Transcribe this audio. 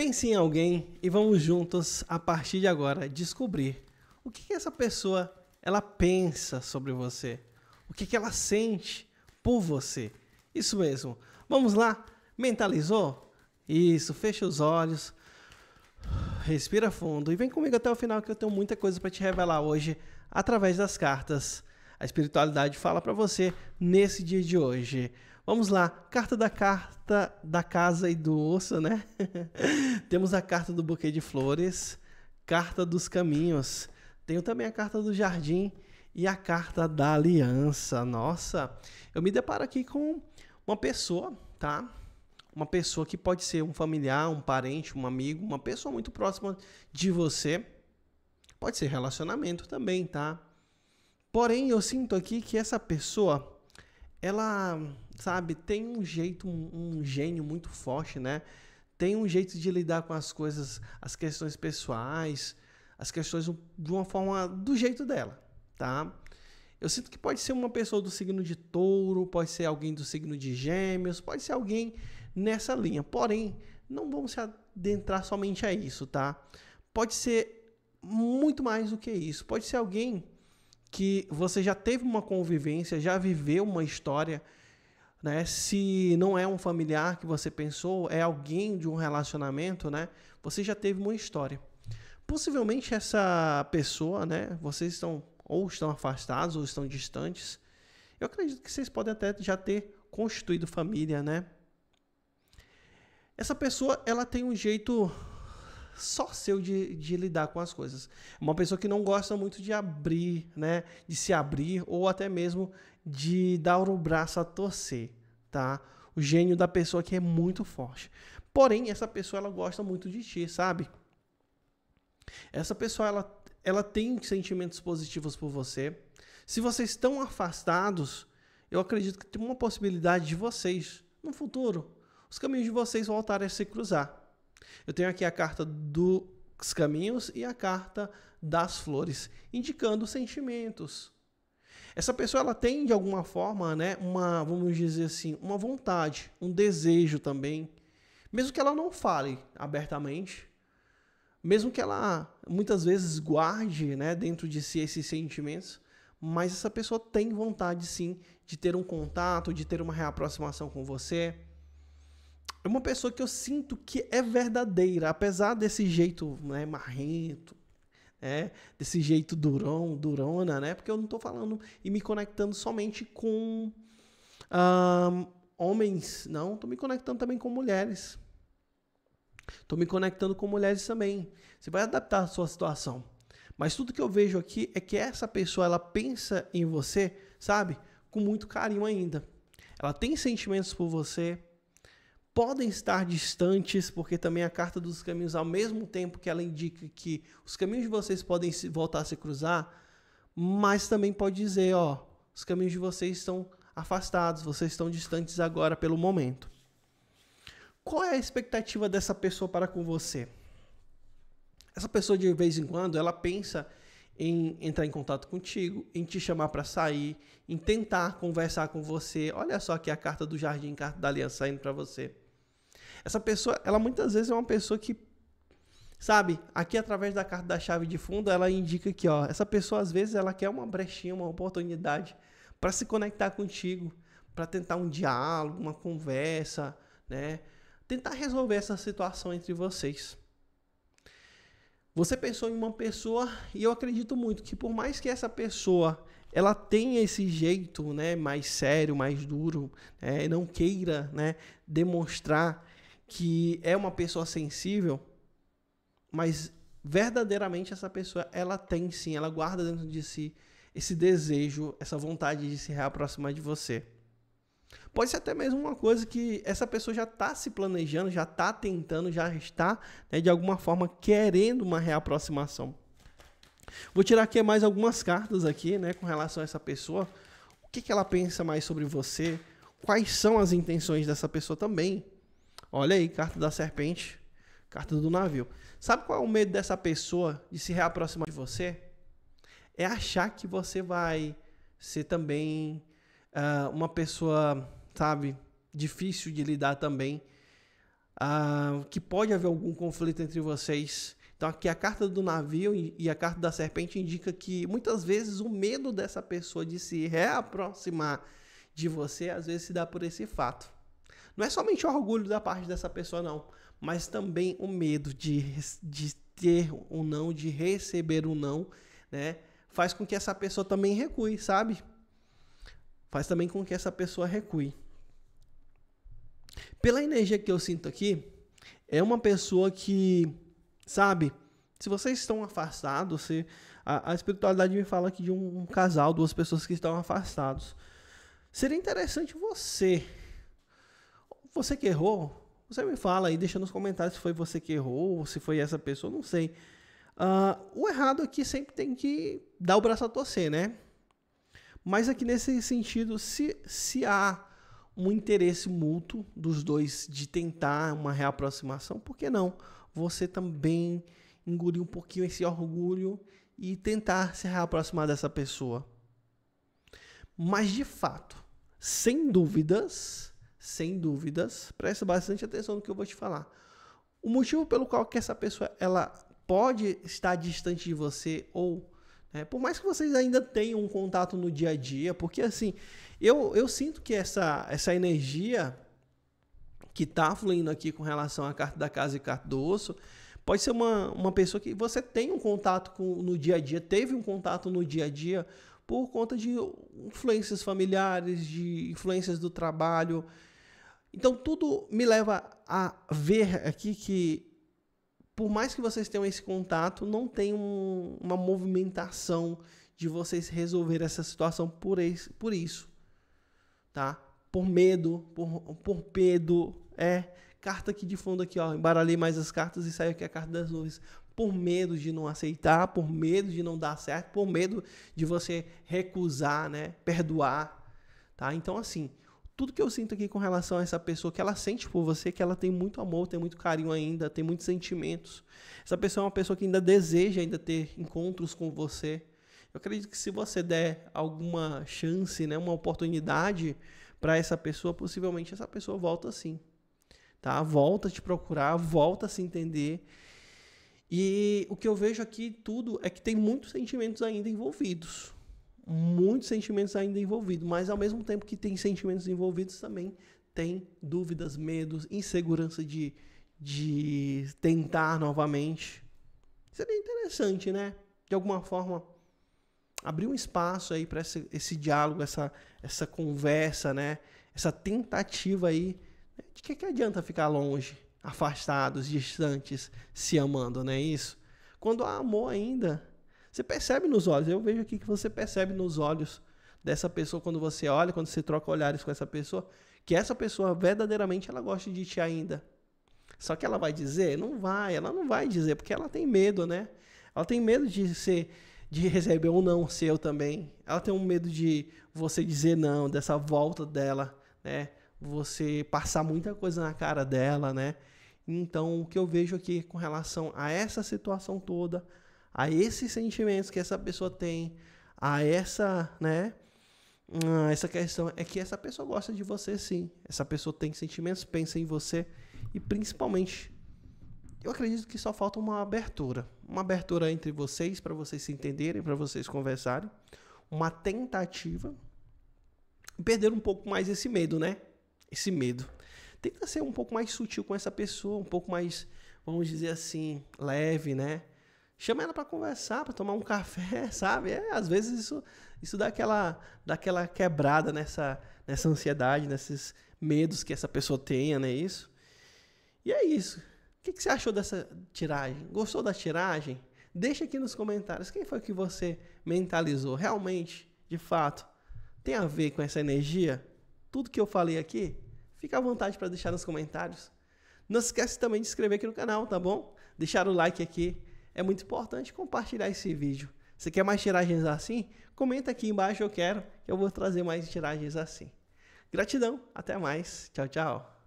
Pense em alguém e vamos juntos, a partir de agora, descobrir o que, que essa pessoa ela pensa sobre você, o que, que ela sente por você. Isso mesmo. Vamos lá? Mentalizou? Isso, fecha os olhos, respira fundo e vem comigo até o final que eu tenho muita coisa para te revelar hoje através das cartas. A espiritualidade fala para você nesse dia de hoje. Vamos lá, carta da carta da casa e do osso, né? Temos a carta do buquê de flores, carta dos caminhos, tenho também a carta do jardim e a carta da aliança. Nossa, eu me deparo aqui com uma pessoa, tá? Uma pessoa que pode ser um familiar, um parente, um amigo, uma pessoa muito próxima de você. Pode ser relacionamento também, tá? Porém, eu sinto aqui que essa pessoa ela, sabe, tem um jeito, um, um gênio muito forte, né? Tem um jeito de lidar com as coisas, as questões pessoais, as questões de uma forma do jeito dela, tá? Eu sinto que pode ser uma pessoa do signo de touro, pode ser alguém do signo de gêmeos, pode ser alguém nessa linha. Porém, não vamos se adentrar somente a isso, tá? Pode ser muito mais do que isso. Pode ser alguém que você já teve uma convivência, já viveu uma história, né? Se não é um familiar que você pensou, é alguém de um relacionamento, né? Você já teve uma história. Possivelmente essa pessoa, né? Vocês estão ou estão afastados ou estão distantes. Eu acredito que vocês podem até já ter constituído família, né? Essa pessoa, ela tem um jeito só seu de, de lidar com as coisas. Uma pessoa que não gosta muito de abrir, né? De se abrir ou até mesmo de dar o braço a torcer, tá? O gênio da pessoa que é muito forte. Porém, essa pessoa ela gosta muito de ti, sabe? Essa pessoa ela, ela tem sentimentos positivos por você. Se vocês estão afastados, eu acredito que tem uma possibilidade de vocês, no futuro, os caminhos de vocês voltarem a se cruzar. Eu tenho aqui a carta dos caminhos e a carta das flores, indicando sentimentos. Essa pessoa ela tem de alguma forma, né, uma, vamos dizer assim, uma vontade, um desejo também, mesmo que ela não fale abertamente, mesmo que ela muitas vezes guarde, né, dentro de si esses sentimentos, mas essa pessoa tem vontade sim de ter um contato, de ter uma reaproximação com você, é uma pessoa que eu sinto que é verdadeira, apesar desse jeito né, marrento, né, desse jeito durão, durona, né? Porque eu não estou falando e me conectando somente com homens, não. Estou me conectando também com mulheres. Estou me conectando com mulheres também. Você vai adaptar a sua situação. Mas tudo que eu vejo aqui é que essa pessoa ela pensa em você, sabe? Com muito carinho ainda. Ela tem sentimentos por você, podem estar distantes, porque também a carta dos caminhos, ao mesmo tempo que ela indica que os caminhos de vocês podem se, voltar a se cruzar, mas também pode dizer, ó, os caminhos de vocês estão afastados, vocês estão distantes agora pelo momento. Qual é a expectativa dessa pessoa para com você? Essa pessoa de vez em quando, ela pensa em entrar em contato contigo, em te chamar para sair, em tentar conversar com você. Olha só aqui a carta do jardim, carta da aliança saindo para você. Essa pessoa, ela muitas vezes é uma pessoa que sabe, aqui através da carta da chave de fundo, ela indica que, ó, essa pessoa às vezes ela quer uma brechinha, uma oportunidade para se conectar contigo, para tentar um diálogo, uma conversa, né? Tentar resolver essa situação entre vocês. Você pensou em uma pessoa e eu acredito muito que por mais que essa pessoa ela tenha esse jeito, né, mais sério, mais duro, né, não queira, né, demonstrar que é uma pessoa sensível, mas verdadeiramente essa pessoa ela tem sim, ela guarda dentro de si esse desejo, essa vontade de se reaproximar de você. Pode ser até mesmo uma coisa que essa pessoa já está se planejando, já está tentando, já está, né, de alguma forma, querendo uma reaproximação. Vou tirar aqui mais algumas cartas aqui, né, com relação a essa pessoa. O que, que ela pensa mais sobre você? Quais são as intenções dessa pessoa também? Olha aí, carta da serpente, carta do navio. Sabe qual é o medo dessa pessoa de se reaproximar de você? É achar que você vai ser também uh, uma pessoa, sabe, difícil de lidar também, uh, que pode haver algum conflito entre vocês. Então aqui a carta do navio e a carta da serpente indica que muitas vezes o medo dessa pessoa de se reaproximar de você às vezes se dá por esse fato. Não é somente o orgulho da parte dessa pessoa não, mas também o medo de, de ter um não, de receber um não, né? Faz com que essa pessoa também recue, sabe? faz também com que essa pessoa recue. Pela energia que eu sinto aqui, é uma pessoa que, sabe, se vocês estão afastados, se, a, a espiritualidade me fala aqui de um, um casal, duas pessoas que estão afastados. Seria interessante você, você que errou, você me fala aí, deixa nos comentários se foi você que errou, ou se foi essa pessoa, não sei. Uh, o errado aqui sempre tem que dar o braço a torcer, né? Mas aqui é nesse sentido, se, se há um interesse mútuo dos dois de tentar uma reaproximação, por que não? Você também engolir um pouquinho esse orgulho e tentar se reaproximar dessa pessoa. Mas de fato, sem dúvidas, sem dúvidas, preste bastante atenção no que eu vou te falar. O motivo pelo qual que essa pessoa ela pode estar distante de você ou é, por mais que vocês ainda tenham um contato no dia a dia, porque assim, eu, eu sinto que essa, essa energia que está fluindo aqui com relação à carta da casa e carta do osso, pode ser uma, uma pessoa que você tem um contato com, no dia a dia, teve um contato no dia a dia por conta de influências familiares, de influências do trabalho. Então tudo me leva a ver aqui que por mais que vocês tenham esse contato, não tem um, uma movimentação de vocês resolver essa situação por, esse, por isso, tá? Por medo, por, por pedo, é carta aqui de fundo aqui, ó, embaralhei mais as cartas e saiu aqui a carta das nuvens. Por medo de não aceitar, por medo de não dar certo, por medo de você recusar, né, perdoar, tá? Então assim, tudo que eu sinto aqui com relação a essa pessoa, que ela sente por você, que ela tem muito amor, tem muito carinho ainda, tem muitos sentimentos. Essa pessoa é uma pessoa que ainda deseja ainda ter encontros com você. Eu acredito que se você der alguma chance, né, uma oportunidade para essa pessoa, possivelmente essa pessoa volta sim. Tá? Volta a te procurar, volta a se entender. E o que eu vejo aqui tudo é que tem muitos sentimentos ainda envolvidos muitos sentimentos ainda envolvidos, mas ao mesmo tempo que tem sentimentos envolvidos também tem dúvidas, medos, insegurança de, de tentar novamente. Seria é interessante, né? De alguma forma abrir um espaço aí para esse, esse diálogo, essa essa conversa, né? Essa tentativa aí de que, que adianta ficar longe, afastados, distantes, se amando, não é isso? Quando há amor ainda, você percebe nos olhos. Eu vejo aqui que você percebe nos olhos dessa pessoa quando você olha, quando você troca olhares com essa pessoa, que essa pessoa verdadeiramente ela gosta de ti ainda. Só que ela vai dizer? Não vai, ela não vai dizer, porque ela tem medo, né? Ela tem medo de ser de receber um não seu também. Ela tem um medo de você dizer não, dessa volta dela, né? Você passar muita coisa na cara dela, né? Então, o que eu vejo aqui com relação a essa situação toda, a esses sentimentos que essa pessoa tem, a essa, né? Hum, essa questão é que essa pessoa gosta de você sim. Essa pessoa tem sentimentos, pensa em você e principalmente eu acredito que só falta uma abertura, uma abertura entre vocês para vocês se entenderem, para vocês conversarem, uma tentativa e perder um pouco mais esse medo, né? Esse medo. Tenta ser um pouco mais sutil com essa pessoa, um pouco mais, vamos dizer assim, leve, né? Chama ela para conversar, para tomar um café, sabe? É, às vezes isso, isso dá, aquela, dá aquela quebrada nessa, nessa ansiedade, nesses medos que essa pessoa tenha, né? Isso. E é isso. O que, que você achou dessa tiragem? Gostou da tiragem? Deixa aqui nos comentários quem foi que você mentalizou. Realmente, de fato, tem a ver com essa energia? Tudo que eu falei aqui? Fica à vontade para deixar nos comentários. Não se esquece também de se inscrever aqui no canal, tá bom? Deixar o like aqui é muito importante compartilhar esse vídeo. Você quer mais tiragens assim? Comenta aqui embaixo, eu quero, que eu vou trazer mais tiragens assim. Gratidão, até mais. Tchau, tchau.